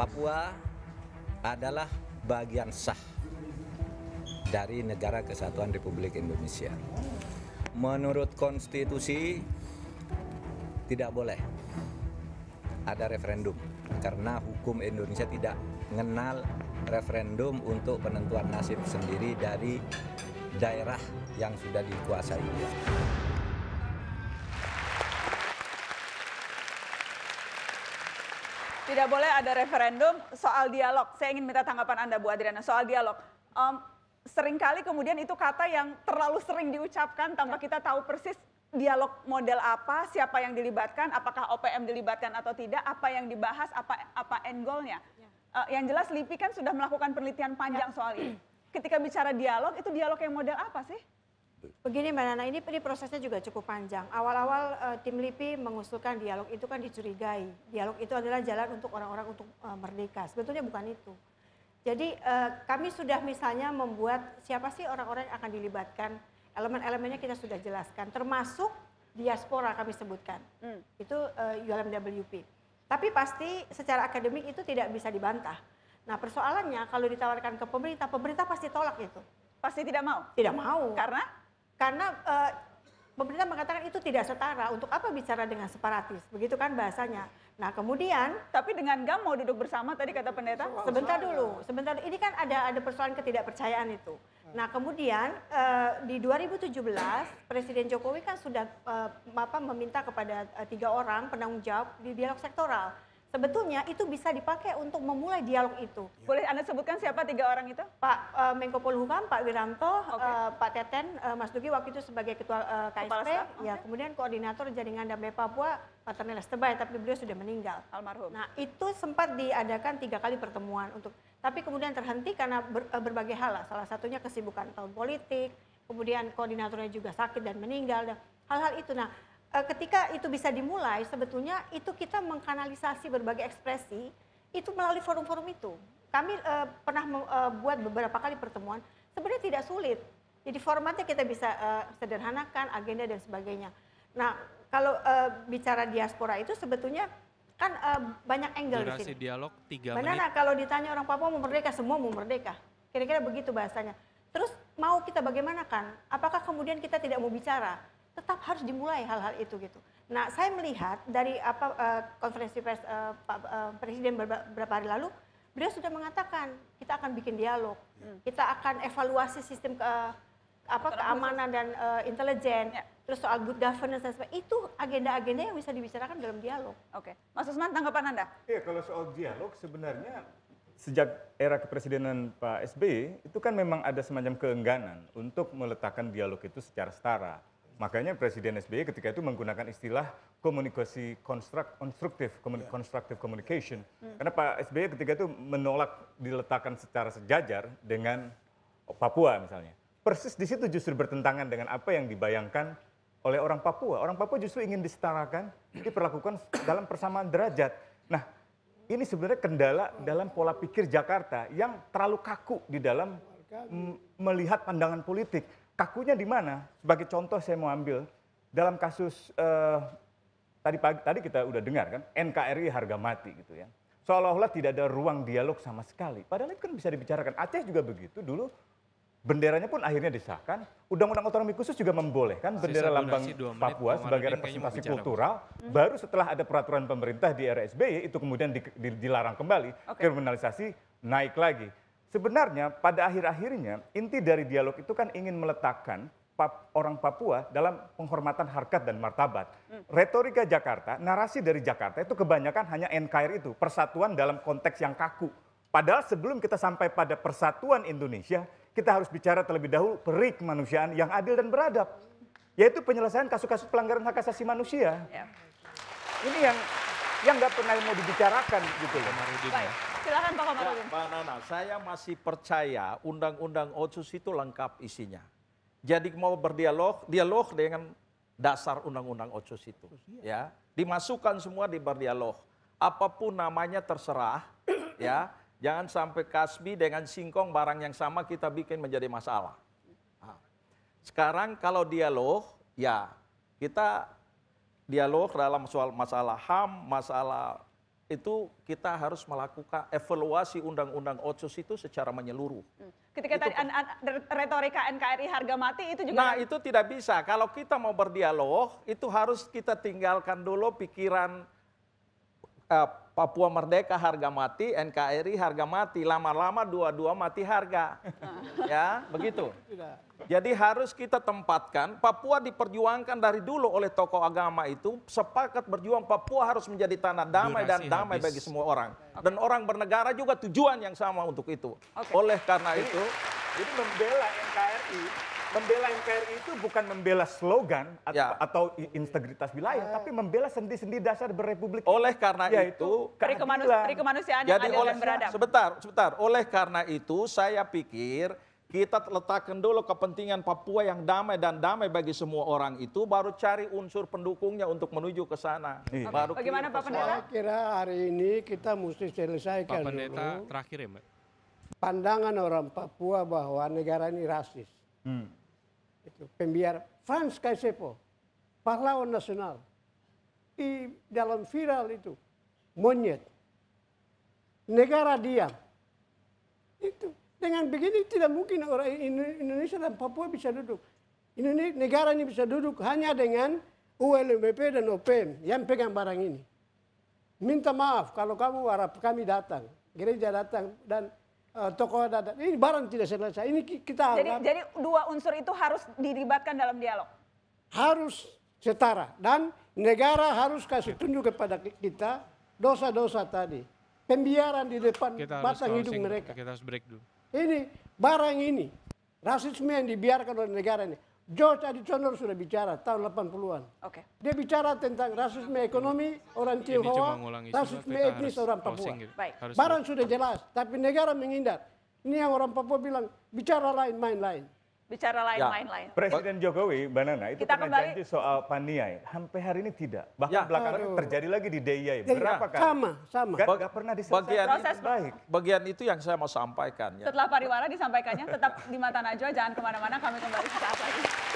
Papua adalah bagian sah dari Negara Kesatuan Republik Indonesia. Menurut konstitusi tidak boleh ada referendum karena hukum Indonesia tidak mengenal referendum untuk penentuan nasib sendiri dari daerah yang sudah dikuasai. tidak boleh ada referendum soal dialog. Saya ingin minta tanggapan Anda Bu Adriana soal dialog. Um, seringkali kemudian itu kata yang terlalu sering diucapkan tanpa kita tahu persis dialog model apa, siapa yang dilibatkan, apakah OPM dilibatkan atau tidak, apa yang dibahas, apa apa end goalnya. Ya. Uh, yang jelas LIPI kan sudah melakukan penelitian panjang ya. soal ini. Ketika bicara dialog, itu dialog yang model apa sih? Begini Mbak Nana, ini, ini prosesnya juga cukup panjang. Awal-awal uh, tim LIPI mengusulkan dialog itu kan dicurigai. Dialog itu adalah jalan untuk orang-orang untuk uh, merdeka. Sebetulnya bukan itu. Jadi uh, kami sudah misalnya membuat siapa sih orang-orang yang akan dilibatkan. Elemen-elemennya kita sudah jelaskan, termasuk diaspora kami sebutkan. Hmm. Itu uh, ULMWP. Tapi pasti secara akademik itu tidak bisa dibantah. Nah persoalannya kalau ditawarkan ke pemerintah, pemerintah pasti tolak itu. Pasti tidak mau? Tidak mau. Karena? Karena uh, pemerintah mengatakan itu tidak setara. Untuk apa bicara dengan separatis? Begitu kan bahasanya. Nah kemudian, tapi dengan GAM mau duduk bersama tadi kata pendeta. Sebentar dulu, sebentar. Ini kan ada ada persoalan ketidakpercayaan itu. Nah kemudian uh, di 2017 Presiden Jokowi kan sudah uh, apa meminta kepada uh, tiga orang penanggung jawab di dialog sektoral Sebetulnya itu bisa dipakai untuk memulai dialog itu. Ya. Boleh Anda sebutkan siapa tiga orang itu? Pak uh, Menko Polhukam, Pak Wiranto, okay. uh, eh, Pak Teten, uh, Mas Duki waktu itu sebagai Ketua uh, KSP, okay. ya kemudian koordinator jaringan Damai Papua, Pak Ternelas Tebay, tapi beliau sudah meninggal. Almarhum. Nah itu sempat diadakan tiga kali pertemuan untuk, tapi kemudian terhenti karena ber, uh, berbagai hal lah. Salah satunya kesibukan tahun politik, kemudian koordinatornya juga sakit dan meninggal, dan hal-hal itu. Nah Eh, ketika itu bisa dimulai sebetulnya itu kita mengkanalisasi berbagai ekspresi itu melalui forum-forum itu. Kami uh, pernah uh, beberapa kali pertemuan, sebenarnya tidak sulit. Jadi formatnya kita bisa uh, sederhanakan agenda dan sebagainya. Nah, kalau uh, bicara diaspora itu sebetulnya kan uh, banyak angle Durasi di sini. dialog 3 Benar, menit. kalau ditanya orang Papua mau merdeka, semua mau merdeka. Kira-kira begitu bahasanya. Terus mau kita bagaimanakan? Apakah kemudian kita tidak mau bicara? tetap harus dimulai hal-hal itu gitu. Nah, saya melihat dari apa uh, konferensi pers uh, Pak uh, Presiden beberapa hari lalu, beliau sudah mengatakan kita akan bikin dialog, hmm. kita akan evaluasi sistem ke, uh, apa Terang keamanan dan uh, intelijen, ya. terus soal good governance dan sebagainya. Itu agenda-agenda yang bisa dibicarakan dalam dialog. Oke, okay. Mas Usman tanggapan anda? Iya, kalau soal dialog sebenarnya sejak era kepresidenan Pak SBY itu kan memang ada semacam keengganan untuk meletakkan dialog itu secara setara Makanya Presiden SBY ketika itu menggunakan istilah komunikasi konstruktif, konstruktif, ya. komunikasi konstruktif communication. Hmm. Karena Pak SBY ketika itu menolak diletakkan secara sejajar dengan Papua misalnya. Persis di situ justru bertentangan dengan apa yang dibayangkan oleh orang Papua. Orang Papua justru ingin disetarakan, diperlakukan dalam persamaan derajat. Nah, ini sebenarnya kendala dalam pola pikir Jakarta yang terlalu kaku di dalam melihat pandangan politik kakunya di mana? Sebagai contoh saya mau ambil dalam kasus eh, tadi pagi tadi kita udah dengar kan NKRI harga mati gitu ya. Seolah-olah tidak ada ruang dialog sama sekali. Padahal itu kan bisa dibicarakan. Aceh juga begitu dulu benderanya pun akhirnya disahkan. Undang-undang otonomi khusus juga membolehkan bendera lambang Papua sebagai representasi kultural. Hmm. Baru setelah ada peraturan pemerintah di RSBY itu kemudian di, di, dilarang kembali, okay. kriminalisasi naik lagi. Sebenarnya pada akhir-akhirnya inti dari dialog itu kan ingin meletakkan pap, orang Papua dalam penghormatan harkat dan martabat. Hmm. Retorika Jakarta, narasi dari Jakarta itu kebanyakan hanya NKRI itu, persatuan dalam konteks yang kaku. Padahal sebelum kita sampai pada persatuan Indonesia, kita harus bicara terlebih dahulu perik kemanusiaan yang adil dan beradab. Yaitu penyelesaian kasus-kasus pelanggaran hak asasi manusia. Ya. Ini yang yang nggak pernah mau dibicarakan gitu loh. Ya silakan Pak Komarudin. Ya, Pak Nana, saya masih percaya undang-undang otsus itu lengkap isinya. Jadi mau berdialog, dialog dengan dasar undang-undang otsus itu, ya. Dimasukkan semua di berdialog. Apapun namanya terserah, ya. Jangan sampai kasbi dengan singkong barang yang sama kita bikin menjadi masalah. Ah. sekarang kalau dialog, ya kita dialog dalam soal masalah HAM, masalah itu kita harus melakukan evaluasi undang-undang otsus itu secara menyeluruh. Hmm. Ketika itu, tadi an, an, retorika NKRI harga mati itu juga Nah, kan? itu tidak bisa. Kalau kita mau berdialog, itu harus kita tinggalkan dulu pikiran uh, Papua merdeka harga mati, NKRI harga mati, lama-lama dua-dua mati harga. ya, begitu. Jadi harus kita tempatkan Papua diperjuangkan dari dulu oleh tokoh agama itu sepakat berjuang Papua harus menjadi tanah damai Durasi dan damai habis. bagi semua orang. Dan orang bernegara juga tujuan yang sama untuk itu. Okay. Oleh karena itu, itu membela NKRI membela NKRI itu bukan membela slogan atau, ya. atau integritas wilayah, ya. tapi membela sendi-sendi dasar berrepublik. Oleh karena ya, itu, perikemanusiaan kemanusiaan yang adil dan beradab. Sebentar, sebentar. Oleh karena itu, saya pikir kita letakkan dulu kepentingan Papua yang damai dan damai bagi semua orang itu baru cari unsur pendukungnya untuk menuju ke sana. Okay. Iya. Baru Bagaimana Pak Pendeta? Saya kira hari ini kita mesti selesaikan Pak Pendeta dulu. terakhir ya, Pak. Pandangan orang Papua bahwa negara ini rasis. Hmm itu pembiar Franz Kaisepo, pahlawan nasional. di dalam viral itu monyet, negara diam. Itu dengan begini tidak mungkin orang Indonesia dan Papua bisa duduk. Indonesia negara ini bisa duduk hanya dengan ULMBP dan OPM yang pegang barang ini. Minta maaf kalau kamu harap kami datang, gereja datang dan uh, eh, tokoh adat. Ini barang tidak selesai. Ini kita jadi, anggap, jadi dua unsur itu harus dilibatkan dalam dialog. Harus setara dan negara harus kasih tunjuk kepada kita dosa-dosa tadi. Pembiaran di depan kita batang hidung mereka. Kita harus break dulu. Ini barang ini rasisme yang dibiarkan oleh negara ini George Adichondor sudah bicara tahun 80-an. Okay. Dia bicara tentang rasisme ekonomi orang Tionghoa, rasisme etnis orang Papua. Gitu. Baik. Barang sudah jelas, tapi negara menghindar. Ini yang orang Papua bilang, bicara lain, main lain bicara lain-lain. Ya. Lain, Presiden Jokowi, Mbak Nana, itu Kita pernah kembali... janji soal Paniai. Sampai hari ini tidak. Bahkan ya. belakangan terjadi lagi di DIY. Berapa ya. kali? Sama, sama. Gak, gak pernah diselesaikan. Proses itu, baik. bagian itu yang saya mau sampaikan. Ya. Setelah pariwara disampaikannya, tetap di mata Najwa. Jangan kemana-mana, kami kembali sesaat lagi.